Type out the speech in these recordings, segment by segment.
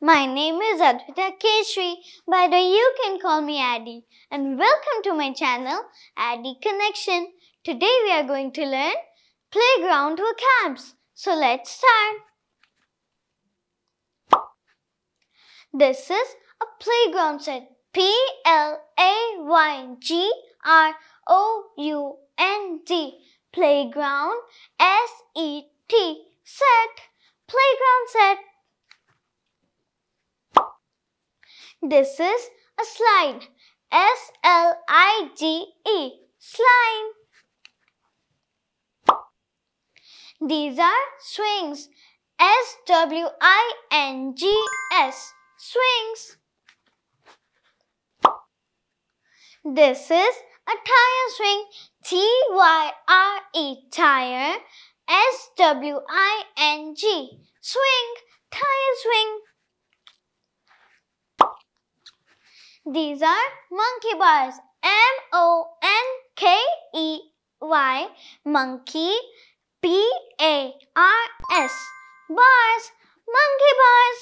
My name is Advita Keshri, by the way you can call me Addy and welcome to my channel Addy Connection. Today we are going to learn playground vocabs. So let's start. This is a playground set. P-L-A-Y-G-R-O-U-N-D. Playground S-E-T. Set. Playground set. This is a slide. S L I G E. Slime. These are swings. S W I N G S. Swings. This is a tire swing. T Y R E. Tire. S W I N G. Swing. Tire swing. These are monkey bars. M-O-N-K-E-Y, monkey, B-A-R-S, bars, monkey bars.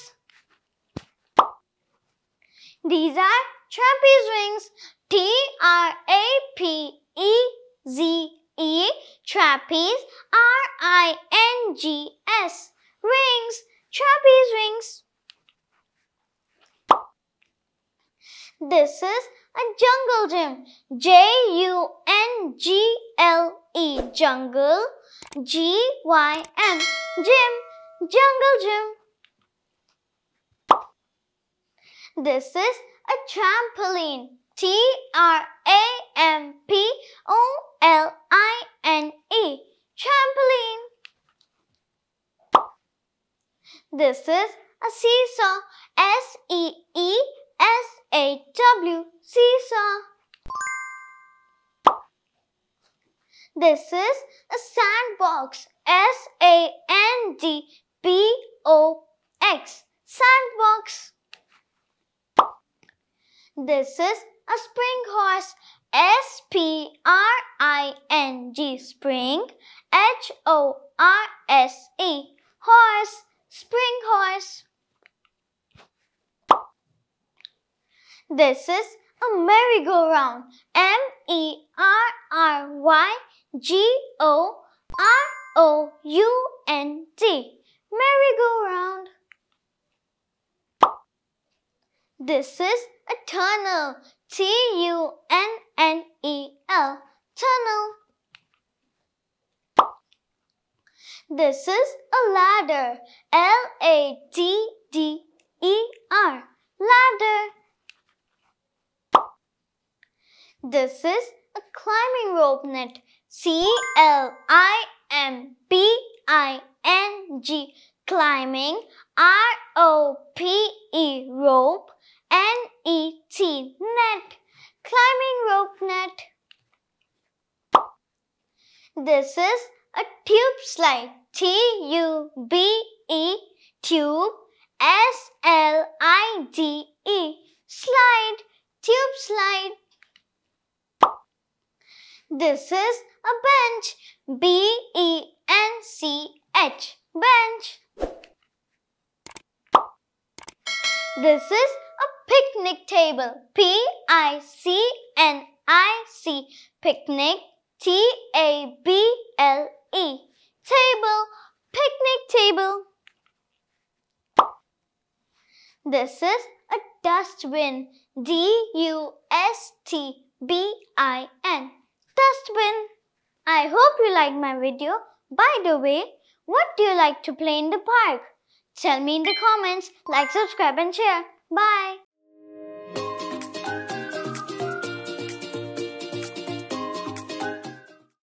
These are trapeze rings. T-R-A-P-E-Z-E, trapeze, R-I-N-G-S, rings, trapeze rings. This is a jungle gym. J-U-N-G-L-E, jungle, G-Y-M, gym, jungle gym. This is a trampoline. T-R-A-M-P-O-L-I-N-E, trampoline. This is a seesaw. S-E-E-S HW Seesaw. This is a sandbox. S-A-N-D-B-O-X. Sandbox. This is a spring horse. S-P-R-I-N-G. Spring. H-O-R-S-E. Horse. Spring horse. This is a merry-go-round. M-E-R-R-Y-G-O-R-O-U-N-D. Merry-go-round. This is a tunnel. T-U-N-N-E-L. Tunnel. This is a ladder. L-A-D-D-E-R. Ladder. This is a climbing rope net. C-L-I-M-B-I-N-G. Climbing. R-O-P-E. Rope. N-E-T. Net. Climbing rope net. This is a tube slide. T-U-B-E. Tube. S-L-I-D-E. Slide. Tube slide. This is a bench. B-E-N-C-H. Bench. This is a picnic table. P-I-C-N-I-C. Picnic. T-A-B-L-E. Table. Picnic table. This is a dustbin. D-U-S-T-B-I-N just I hope you like my video. By the way, what do you like to play in the park? Tell me in the comments, like, subscribe and share. Bye.